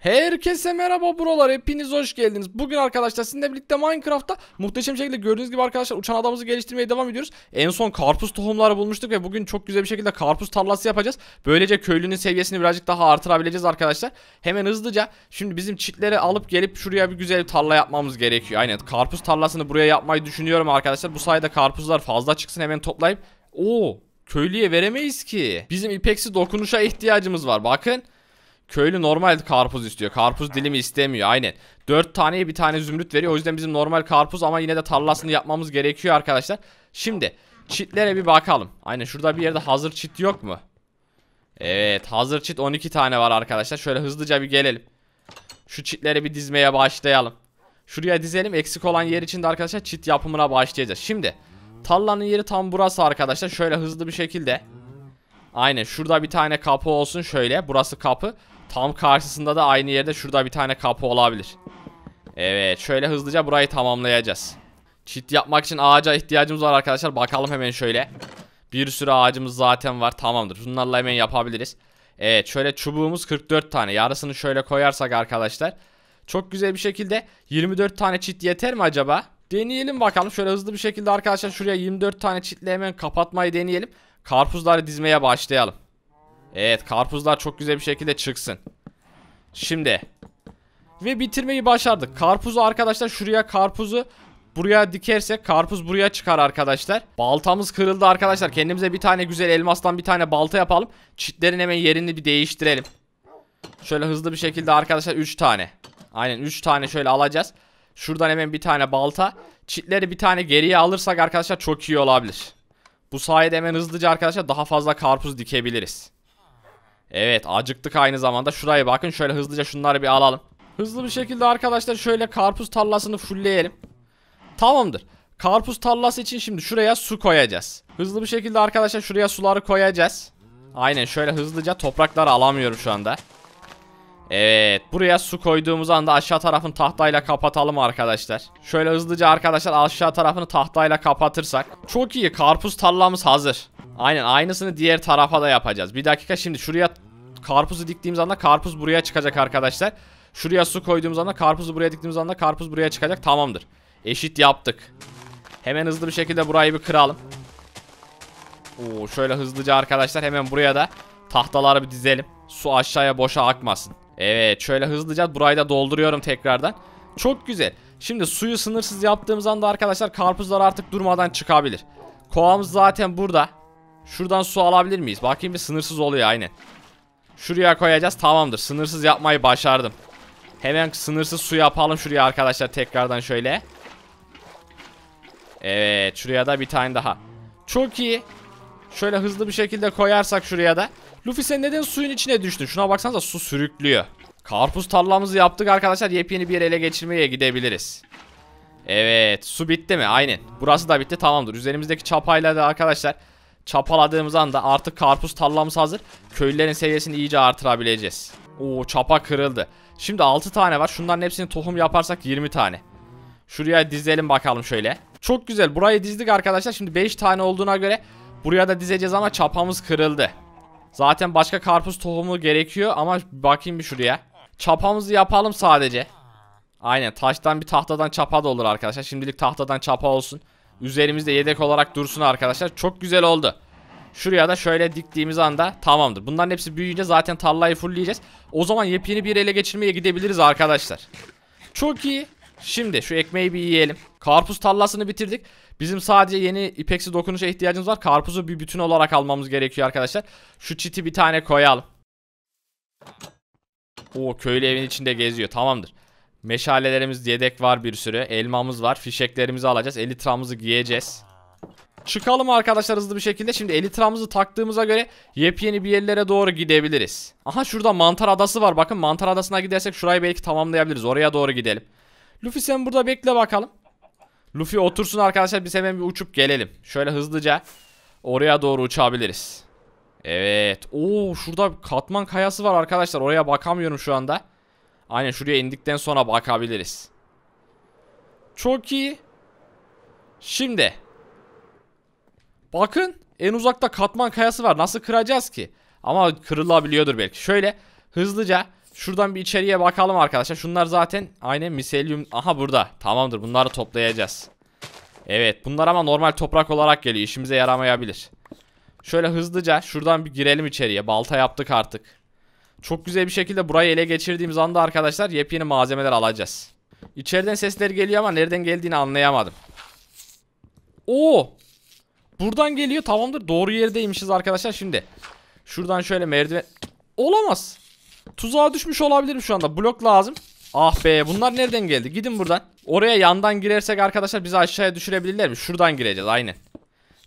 Herkese merhaba buralar hepiniz hoş geldiniz. Bugün arkadaşlar sizinle birlikte Minecraft'ta muhteşem şekilde gördüğünüz gibi arkadaşlar uçan adamımızı geliştirmeye devam ediyoruz. En son karpuz tohumları bulmuştuk ve bugün çok güzel bir şekilde karpuz tarlası yapacağız. Böylece köylünün seviyesini birazcık daha artırabileceğiz arkadaşlar. Hemen hızlıca şimdi bizim çitleri alıp gelip şuraya bir güzel bir tarla yapmamız gerekiyor. Aynen karpuz tarlasını buraya yapmayı düşünüyorum arkadaşlar. Bu sayede karpuzlar fazla çıksın hemen toplayıp. Oo köylüye veremeyiz ki. Bizim ipeksi dokunuşa ihtiyacımız var bakın. Köylü normal karpuz istiyor. Karpuz dilimi istemiyor aynen. 4 taneye bir tane zümrüt veriyor. O yüzden bizim normal karpuz ama yine de tarlasını yapmamız gerekiyor arkadaşlar. Şimdi çitlere bir bakalım. Aynen şurada bir yerde hazır çit yok mu? Evet hazır çit 12 tane var arkadaşlar. Şöyle hızlıca bir gelelim. Şu çitleri bir dizmeye başlayalım. Şuraya dizelim. Eksik olan yer için de arkadaşlar çit yapımına başlayacağız. Şimdi tarlanın yeri tam burası arkadaşlar. Şöyle hızlı bir şekilde. Aynen şurada bir tane kapı olsun şöyle. Burası kapı. Tam karşısında da aynı yerde şurada bir tane kapı olabilir. Evet şöyle hızlıca burayı tamamlayacağız. Çit yapmak için ağaca ihtiyacımız var arkadaşlar. Bakalım hemen şöyle. Bir sürü ağacımız zaten var. Tamamdır. Bunlarla hemen yapabiliriz. Evet şöyle çubuğumuz 44 tane. Yarısını şöyle koyarsak arkadaşlar. Çok güzel bir şekilde 24 tane çit yeter mi acaba? Deneyelim bakalım. Şöyle hızlı bir şekilde arkadaşlar şuraya 24 tane çitle hemen kapatmayı deneyelim. Karpuzları dizmeye başlayalım. Evet karpuzlar çok güzel bir şekilde çıksın. Şimdi. Ve bitirmeyi başardık. Karpuzu arkadaşlar şuraya karpuzu buraya dikersek karpuz buraya çıkar arkadaşlar. Baltamız kırıldı arkadaşlar. Kendimize bir tane güzel elmastan bir tane balta yapalım. Çitlerin hemen yerini bir değiştirelim. Şöyle hızlı bir şekilde arkadaşlar 3 tane. Aynen 3 tane şöyle alacağız. Şuradan hemen bir tane balta. Çitleri bir tane geriye alırsak arkadaşlar çok iyi olabilir. Bu sayede hemen hızlıca arkadaşlar daha fazla karpuz dikebiliriz. Evet acıktık aynı zamanda. Şuraya bakın şöyle hızlıca şunları bir alalım. Hızlı bir şekilde arkadaşlar şöyle karpuz tarlasını fullleyelim. Tamamdır. Karpuz tarlası için şimdi şuraya su koyacağız. Hızlı bir şekilde arkadaşlar şuraya suları koyacağız. Aynen şöyle hızlıca toprakları alamıyorum şu anda. Evet buraya su koyduğumuz anda aşağı tarafını tahtayla kapatalım arkadaşlar. Şöyle hızlıca arkadaşlar aşağı tarafını tahtayla kapatırsak. Çok iyi karpuz tarlamız hazır. Aynen aynısını diğer tarafa da yapacağız. Bir dakika şimdi şuraya karpuzu diktiğimiz anda karpuz buraya çıkacak arkadaşlar. Şuraya su koyduğumuz anda karpuzu buraya diktiğimiz anda karpuz buraya çıkacak. Tamamdır. Eşit yaptık. Hemen hızlı bir şekilde burayı bir kıralım. Oo, şöyle hızlıca arkadaşlar hemen buraya da tahtaları bir dizelim. Su aşağıya boşa akmasın. Evet şöyle hızlıca burayı da dolduruyorum tekrardan. Çok güzel. Şimdi suyu sınırsız yaptığımız anda arkadaşlar karpuzlar artık durmadan çıkabilir. Kovamız zaten burada. Şuradan su alabilir miyiz? Bakayım bir sınırsız oluyor aynen. Şuraya koyacağız tamamdır. Sınırsız yapmayı başardım. Hemen sınırsız su yapalım şuraya arkadaşlar tekrardan şöyle. Evet şuraya da bir tane daha. Çok iyi. Şöyle hızlı bir şekilde koyarsak şuraya da. Luffy sen neden suyun içine düştün? Şuna baksanıza su sürüklüyor. Karpuz tarlamızı yaptık arkadaşlar. Yepyeni bir ele geçirmeye gidebiliriz. Evet su bitti mi? Aynen. Burası da bitti tamamdır. Üzerimizdeki çapayla da arkadaşlar Çapaladığımız anda artık karpuz tarlamız hazır. Köylülerin seviyesini iyice artırabileceğiz. Oo çapa kırıldı. Şimdi 6 tane var. Şunların hepsini tohum yaparsak 20 tane. Şuraya dizelim bakalım şöyle. Çok güzel. Burayı dizdik arkadaşlar. Şimdi 5 tane olduğuna göre buraya da dizeceğiz ama çapamız kırıldı. Zaten başka karpuz tohumu gerekiyor ama bakayım bir şuraya. Çapamızı yapalım sadece. Aynen taştan bir tahtadan çapa da olur arkadaşlar. Şimdilik tahtadan çapa olsun üzerimizde yedek olarak dursun arkadaşlar. Çok güzel oldu. Şuraya da şöyle diktiğimiz anda tamamdır. Bunların hepsi büyüyünce zaten tarlayı fullleyeceğiz. O zaman yepyeni bir ele geçirmeye gidebiliriz arkadaşlar. Çok iyi. Şimdi şu ekmeği bir yiyelim. Karpuz tarlasını bitirdik. Bizim sadece yeni ipeksi dokunuşa ihtiyacımız var. Karpuzu bir bütün olarak almamız gerekiyor arkadaşlar. Şu çiti bir tane koyalım. O köylü evin içinde geziyor. Tamamdır. Meşalelerimiz yedek var bir sürü. Elmamız var. Fişeklerimizi alacağız. Elitramızı giyeceğiz. Çıkalım arkadaşlar hızlı bir şekilde. Şimdi elitramızı taktığımıza göre yepyeni bir yerlere doğru gidebiliriz. Aha şurada mantar adası var. Bakın mantar adasına gidersek şurayı belki tamamlayabiliriz. Oraya doğru gidelim. Luffy sen burada bekle bakalım. Luffy otursun arkadaşlar biz hemen bir uçup gelelim. Şöyle hızlıca oraya doğru uçabiliriz. Evet. Oo şurada katman kayası var arkadaşlar. Oraya bakamıyorum şu anda. Aynen şuraya indikten sonra bakabiliriz. Çok iyi. Şimdi. Bakın en uzakta katman kayası var. Nasıl kıracağız ki? Ama kırılabiliyordur belki. Şöyle hızlıca şuradan bir içeriye bakalım arkadaşlar. Şunlar zaten aynen miselyum. Aha burada. Tamamdır bunları toplayacağız. Evet bunlar ama normal toprak olarak geliyor. İşimize yaramayabilir. Şöyle hızlıca şuradan bir girelim içeriye. Balta yaptık artık. Çok güzel bir şekilde burayı ele geçirdiğimiz anda arkadaşlar yepyeni malzemeler alacağız. İçeriden sesler geliyor ama nereden geldiğini anlayamadım. Oo! Buradan geliyor tamamdır. Doğru yerdeymişiz arkadaşlar şimdi. Şuradan şöyle merdiven... Olamaz. Tuzağa düşmüş olabilirim şu anda. Blok lazım. Ah be bunlar nereden geldi? Gidin buradan. Oraya yandan girersek arkadaşlar bizi aşağıya düşürebilirler mi? Şuradan gireceğiz aynen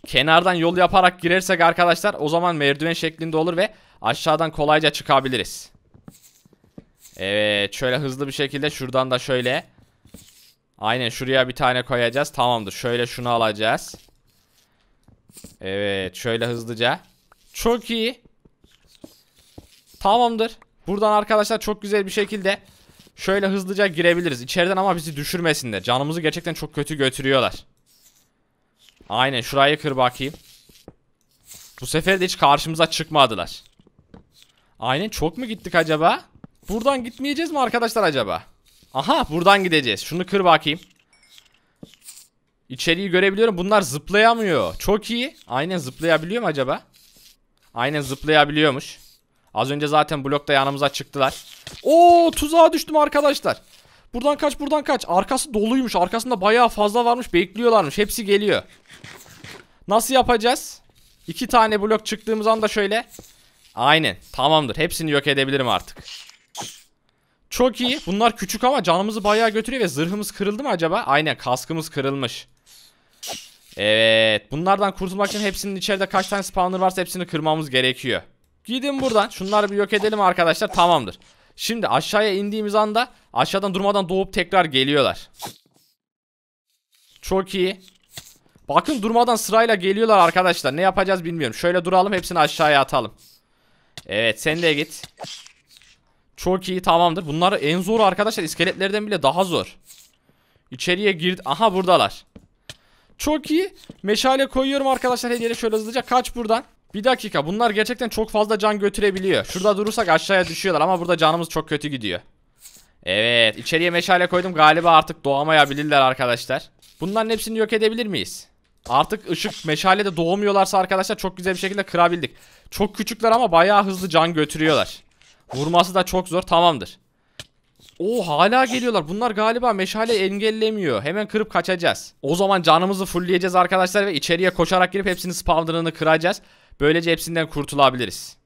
kenardan yol yaparak girersek arkadaşlar o zaman merdiven şeklinde olur ve aşağıdan kolayca çıkabiliriz. Evet şöyle hızlı bir şekilde şuradan da şöyle. Aynen şuraya bir tane koyacağız. Tamamdır şöyle şunu alacağız. Evet şöyle hızlıca. Çok iyi. Tamamdır. Buradan arkadaşlar çok güzel bir şekilde şöyle hızlıca girebiliriz. İçeriden ama bizi düşürmesinler. Canımızı gerçekten çok kötü götürüyorlar. Aynen şurayı kır bakayım. Bu sefer de hiç karşımıza çıkmadılar. Aynen çok mu gittik acaba? Buradan gitmeyeceğiz mi arkadaşlar acaba? Aha buradan gideceğiz. Şunu kır bakayım. İçeriği görebiliyorum. Bunlar zıplayamıyor. Çok iyi. Aynen zıplayabiliyor mu acaba? Aynen zıplayabiliyormuş. Az önce zaten blokta yanımıza çıktılar. Oo tuzağa düştüm arkadaşlar. Buradan kaç buradan kaç. Arkası doluymuş. Arkasında bayağı fazla varmış. Bekliyorlarmış. Hepsi geliyor. Nasıl yapacağız? İki tane blok çıktığımız anda şöyle. Aynen. Tamamdır. Hepsini yok edebilirim artık. Çok iyi. Bunlar küçük ama canımızı bayağı götürüyor ve zırhımız kırıldı mı acaba? Aynen kaskımız kırılmış. Evet. Bunlardan kurtulmak için hepsinin içeride kaç tane spawner varsa hepsini kırmamız gerekiyor. Gidin buradan. Şunları bir yok edelim arkadaşlar. Tamamdır. Şimdi aşağıya indiğimiz anda aşağıdan durmadan doğup tekrar geliyorlar. Çok iyi. Bakın durmadan sırayla geliyorlar arkadaşlar. Ne yapacağız bilmiyorum. Şöyle duralım hepsini aşağıya atalım. Evet sen de git. Çok iyi tamamdır. Bunlar en zor arkadaşlar. İskeletlerden bile daha zor. İçeriye girdi. Aha buradalar. Çok iyi. Meşale koyuyorum arkadaşlar. Hediye şöyle hızlıca. Kaç buradan. Bir dakika bunlar gerçekten çok fazla can götürebiliyor. Şurada durursak aşağıya düşüyorlar ama burada canımız çok kötü gidiyor. Evet içeriye meşale koydum galiba artık doğamayabilirler arkadaşlar. Bunların hepsini yok edebilir miyiz? Artık ışık meşalede doğmuyorlarsa arkadaşlar çok güzel bir şekilde kırabildik. Çok küçükler ama bayağı hızlı can götürüyorlar. Vurması da çok zor tamamdır. O hala geliyorlar. Bunlar galiba meşale engellemiyor. Hemen kırıp kaçacağız. O zaman canımızı fullleyeceğiz arkadaşlar ve içeriye koşarak girip hepsinin spawner'ını kıracağız. Böylece hepsinden kurtulabiliriz.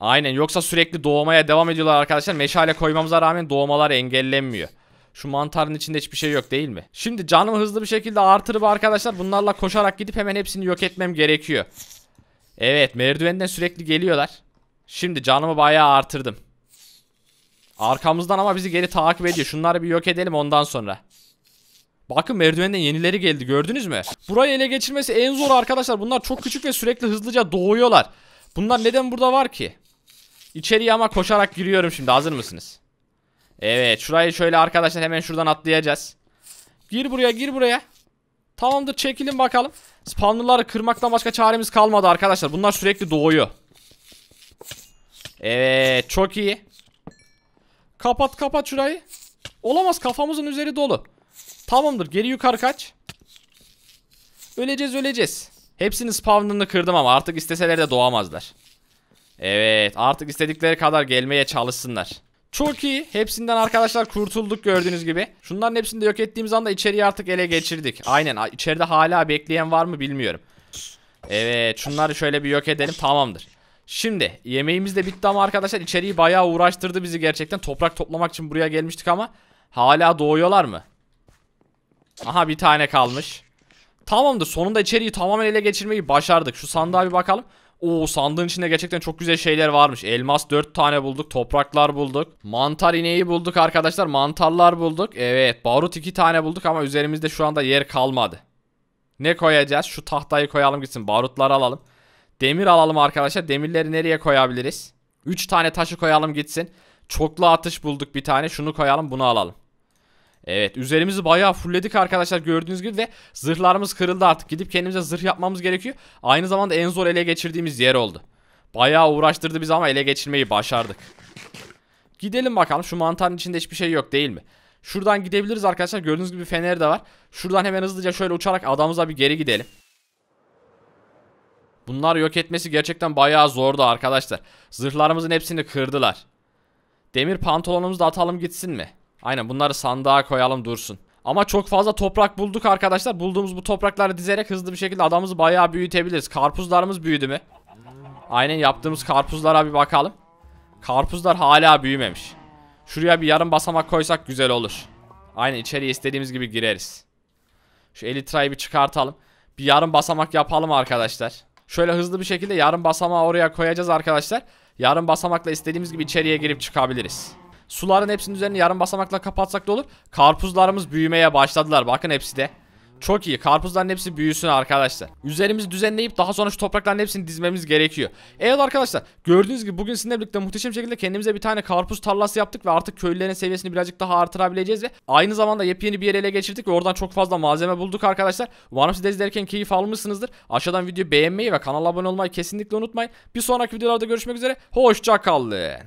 Aynen yoksa sürekli doğmaya devam ediyorlar arkadaşlar. Meşale koymamıza rağmen doğmalar engellenmiyor. Şu mantarın içinde hiçbir şey yok değil mi? Şimdi canımı hızlı bir şekilde artırıp arkadaşlar bunlarla koşarak gidip hemen hepsini yok etmem gerekiyor. Evet merdivenden sürekli geliyorlar. Şimdi canımı bayağı artırdım. Arkamızdan ama bizi geri takip ediyor. Şunları bir yok edelim ondan sonra. Bakın merdivenden yenileri geldi gördünüz mü? Burayı ele geçirmesi en zor arkadaşlar. Bunlar çok küçük ve sürekli hızlıca doğuyorlar. Bunlar neden burada var ki? İçeriye ama koşarak giriyorum şimdi hazır mısınız? Evet şurayı şöyle arkadaşlar hemen şuradan atlayacağız. Gir buraya gir buraya. Tamamdır çekilin bakalım. Spawnlıları kırmaktan başka çaremiz kalmadı arkadaşlar. Bunlar sürekli doğuyor. Evet çok iyi. Kapat kapat şurayı. Olamaz kafamızın üzeri dolu. Tamamdır geri yukarı kaç. Öleceğiz öleceğiz. Hepsinin spawnını kırdım ama artık isteseler de doğamazlar. Evet artık istedikleri kadar gelmeye çalışsınlar. Çok iyi. Hepsinden arkadaşlar kurtulduk gördüğünüz gibi. Şunların hepsini de yok ettiğimiz anda içeriği artık ele geçirdik. Aynen içeride hala bekleyen var mı bilmiyorum. Evet şunları şöyle bir yok edelim tamamdır. Şimdi yemeğimiz de bitti ama arkadaşlar içeriği bayağı uğraştırdı bizi gerçekten. Toprak toplamak için buraya gelmiştik ama hala doğuyorlar mı? Aha bir tane kalmış. Tamamdır sonunda içeriği tamamen ele geçirmeyi başardık. Şu sandığa bir bakalım. Oo sandığın içinde gerçekten çok güzel şeyler varmış. Elmas 4 tane bulduk. Topraklar bulduk. Mantar ineği bulduk arkadaşlar. Mantarlar bulduk. Evet barut 2 tane bulduk ama üzerimizde şu anda yer kalmadı. Ne koyacağız? Şu tahtayı koyalım gitsin. Barutları alalım. Demir alalım arkadaşlar. Demirleri nereye koyabiliriz? 3 tane taşı koyalım gitsin. Çoklu atış bulduk bir tane. Şunu koyalım bunu alalım. Evet üzerimizi bayağı fullledik arkadaşlar gördüğünüz gibi ve zırhlarımız kırıldı artık. Gidip kendimize zırh yapmamız gerekiyor. Aynı zamanda en zor ele geçirdiğimiz yer oldu. Bayağı uğraştırdı bizi ama ele geçirmeyi başardık. Gidelim bakalım şu mantarın içinde hiçbir şey yok değil mi? Şuradan gidebiliriz arkadaşlar gördüğünüz gibi fener de var. Şuradan hemen hızlıca şöyle uçarak adamıza bir geri gidelim. Bunlar yok etmesi gerçekten bayağı zordu arkadaşlar. Zırhlarımızın hepsini kırdılar. Demir pantolonumuzu da atalım gitsin mi? Aynen bunları sandığa koyalım dursun. Ama çok fazla toprak bulduk arkadaşlar. Bulduğumuz bu toprakları dizerek hızlı bir şekilde adamımızı bayağı büyütebiliriz. Karpuzlarımız büyüdü mü? Aynen yaptığımız karpuzlara bir bakalım. Karpuzlar hala büyümemiş. Şuraya bir yarım basamak koysak güzel olur. Aynen içeriye istediğimiz gibi gireriz. Şu elitrayı bir çıkartalım. Bir yarım basamak yapalım arkadaşlar. Şöyle hızlı bir şekilde yarım basamağı oraya koyacağız arkadaşlar. Yarım basamakla istediğimiz gibi içeriye girip çıkabiliriz. Suların hepsinin üzerine yarım basamakla kapatsak da olur. Karpuzlarımız büyümeye başladılar. Bakın hepsi de. Çok iyi. Karpuzların hepsi büyüsün arkadaşlar. Üzerimizi düzenleyip daha sonra şu toprakların hepsini dizmemiz gerekiyor. Evet arkadaşlar gördüğünüz gibi bugün sizinle birlikte muhteşem şekilde kendimize bir tane karpuz tarlası yaptık ve artık köylülerin seviyesini birazcık daha artırabileceğiz ve aynı zamanda yepyeni bir yere ele geçirdik ve oradan çok fazla malzeme bulduk arkadaşlar. Umarım siz de izlerken keyif almışsınızdır. Aşağıdan videoyu beğenmeyi ve kanala abone olmayı kesinlikle unutmayın. Bir sonraki videolarda görüşmek üzere. Hoşça kalın.